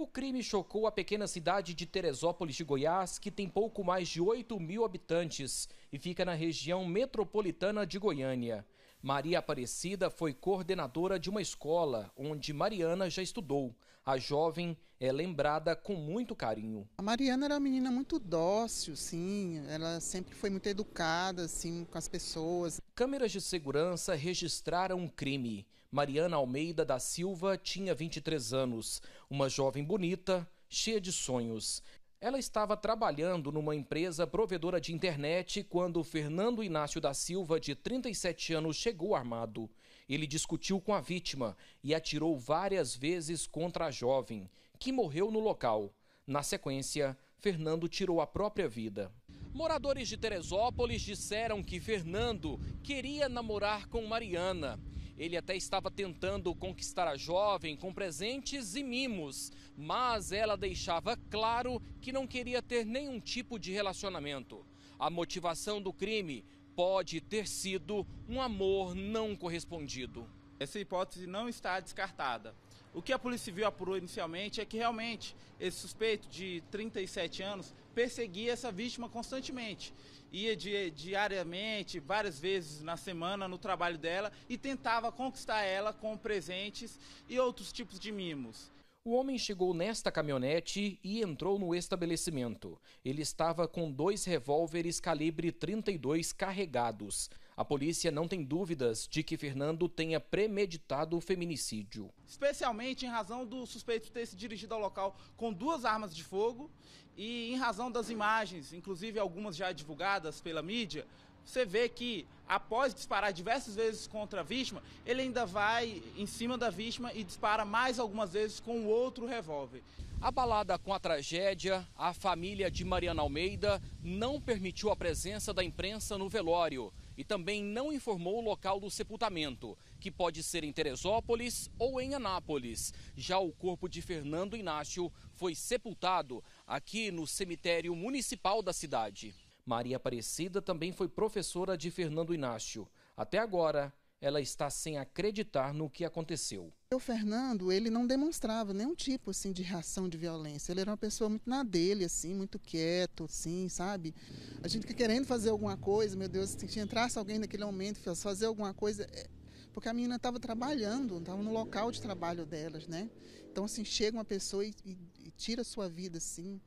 O crime chocou a pequena cidade de Teresópolis de Goiás, que tem pouco mais de 8 mil habitantes e fica na região metropolitana de Goiânia. Maria Aparecida foi coordenadora de uma escola onde Mariana já estudou. A jovem é lembrada com muito carinho. A Mariana era uma menina muito dócil, sim. Ela sempre foi muito educada, assim, com as pessoas. Câmeras de segurança registraram um crime. Mariana Almeida da Silva tinha 23 anos, uma jovem bonita, cheia de sonhos. Ela estava trabalhando numa empresa provedora de internet quando Fernando Inácio da Silva, de 37 anos, chegou armado. Ele discutiu com a vítima e atirou várias vezes contra a jovem, que morreu no local. Na sequência, Fernando tirou a própria vida. Moradores de Teresópolis disseram que Fernando queria namorar com Mariana. Ele até estava tentando conquistar a jovem com presentes e mimos, mas ela deixava claro que não queria ter nenhum tipo de relacionamento. A motivação do crime pode ter sido um amor não correspondido. Essa hipótese não está descartada. O que a Polícia Civil apurou inicialmente é que realmente esse suspeito de 37 anos perseguia essa vítima constantemente. Ia di diariamente, várias vezes na semana, no trabalho dela e tentava conquistar ela com presentes e outros tipos de mimos. O homem chegou nesta caminhonete e entrou no estabelecimento. Ele estava com dois revólveres calibre 32 carregados. A polícia não tem dúvidas de que Fernando tenha premeditado o feminicídio. Especialmente em razão do suspeito ter se dirigido ao local com duas armas de fogo e em razão das imagens, inclusive algumas já divulgadas pela mídia, você vê que após disparar diversas vezes contra a vítima, ele ainda vai em cima da vítima e dispara mais algumas vezes com outro revólver. Abalada com a tragédia, a família de Mariana Almeida não permitiu a presença da imprensa no velório e também não informou o local do sepultamento, que pode ser em Teresópolis ou em Anápolis. Já o corpo de Fernando Inácio foi sepultado aqui no cemitério municipal da cidade. Maria Aparecida também foi professora de Fernando Inácio. Até agora, ela está sem acreditar no que aconteceu. O Fernando, ele não demonstrava nenhum tipo assim de reação de violência. Ele era uma pessoa muito na dele assim, muito quieto assim, sabe? A gente querendo fazer alguma coisa, meu Deus, se entrasse alguém naquele momento, fazer alguma coisa, é, porque a menina estava trabalhando, estava no local de trabalho delas, né? Então assim, chega uma pessoa e, e, e tira a sua vida assim.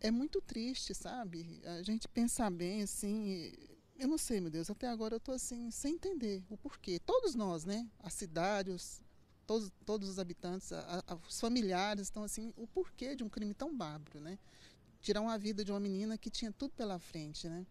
É muito triste, sabe? A gente pensar bem assim, eu não sei, meu Deus, até agora eu estou assim, sem entender o porquê. Todos nós, né? A cidade, os, todos, todos os habitantes, a, a, os familiares estão assim, o porquê de um crime tão bárbaro, né? Tirar uma vida de uma menina que tinha tudo pela frente, né?